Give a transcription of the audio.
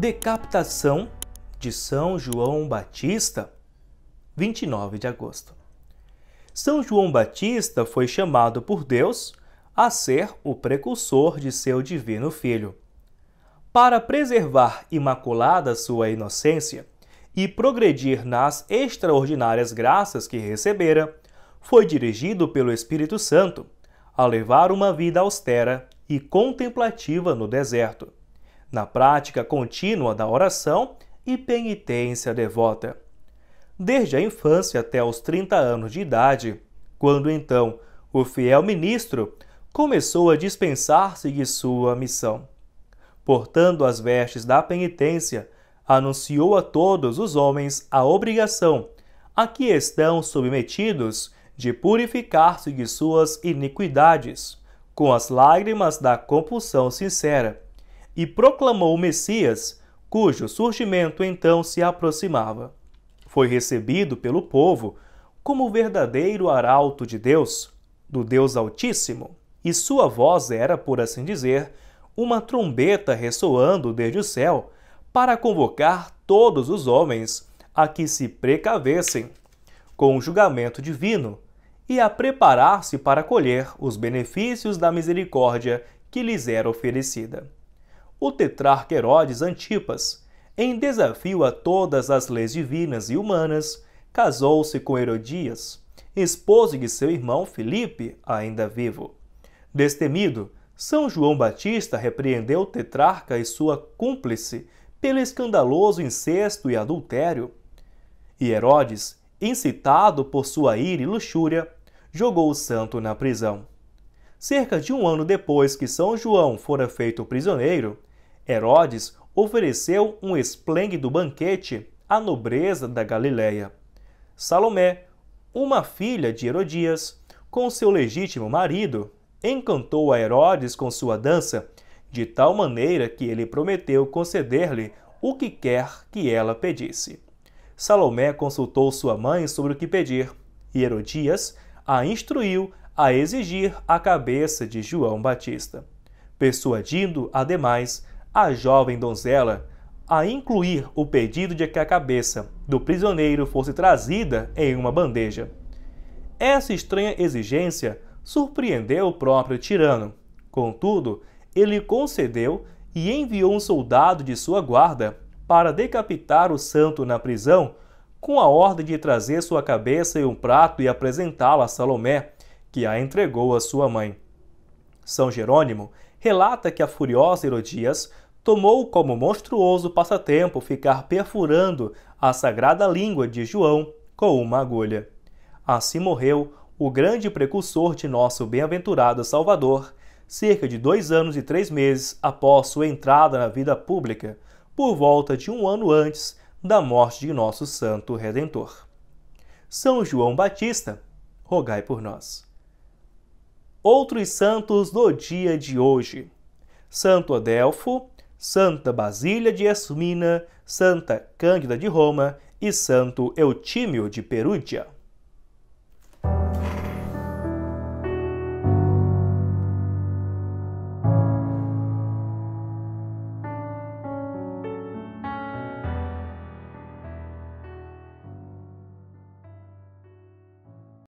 Decapitação de São João Batista, 29 de agosto. São João Batista foi chamado por Deus a ser o precursor de seu divino filho. Para preservar imaculada sua inocência e progredir nas extraordinárias graças que recebera, foi dirigido pelo Espírito Santo a levar uma vida austera e contemplativa no deserto na prática contínua da oração e penitência devota. Desde a infância até os 30 anos de idade, quando então o fiel ministro começou a dispensar-se de sua missão. Portando as vestes da penitência, anunciou a todos os homens a obrigação a que estão submetidos de purificar-se de suas iniquidades, com as lágrimas da compulsão sincera e proclamou o Messias, cujo surgimento então se aproximava. Foi recebido pelo povo como verdadeiro arauto de Deus, do Deus Altíssimo, e sua voz era, por assim dizer, uma trombeta ressoando desde o céu para convocar todos os homens a que se precavessem com o julgamento divino e a preparar-se para colher os benefícios da misericórdia que lhes era oferecida o tetrarca Herodes Antipas, em desafio a todas as leis divinas e humanas, casou-se com Herodias, esposo de seu irmão Filipe, ainda vivo. Destemido, São João Batista repreendeu o tetrarca e sua cúmplice pelo escandaloso incesto e adultério. E Herodes, incitado por sua ira e luxúria, jogou o santo na prisão. Cerca de um ano depois que São João fora feito prisioneiro, Herodes ofereceu um esplêndido banquete à nobreza da Galiléia. Salomé, uma filha de Herodias, com seu legítimo marido, encantou a Herodes com sua dança, de tal maneira que ele prometeu conceder-lhe o que quer que ela pedisse. Salomé consultou sua mãe sobre o que pedir, e Herodias a instruiu a exigir a cabeça de João Batista, persuadindo, ademais, a jovem donzela a incluir o pedido de que a cabeça do prisioneiro fosse trazida em uma bandeja. Essa estranha exigência surpreendeu o próprio tirano. Contudo, ele concedeu e enviou um soldado de sua guarda para decapitar o santo na prisão, com a ordem de trazer sua cabeça e um prato e apresentá-la a Salomé, que a entregou à sua mãe. São Jerônimo relata que a furiosa Herodias tomou como monstruoso passatempo ficar perfurando a sagrada língua de João com uma agulha. Assim morreu o grande precursor de nosso bem-aventurado Salvador, cerca de dois anos e três meses após sua entrada na vida pública, por volta de um ano antes da morte de nosso Santo Redentor. São João Batista, rogai por nós. Outros santos do dia de hoje: Santo Adelfo, Santa Basília de Esmina, Santa Cândida de Roma e Santo Eutímio de Perúdia.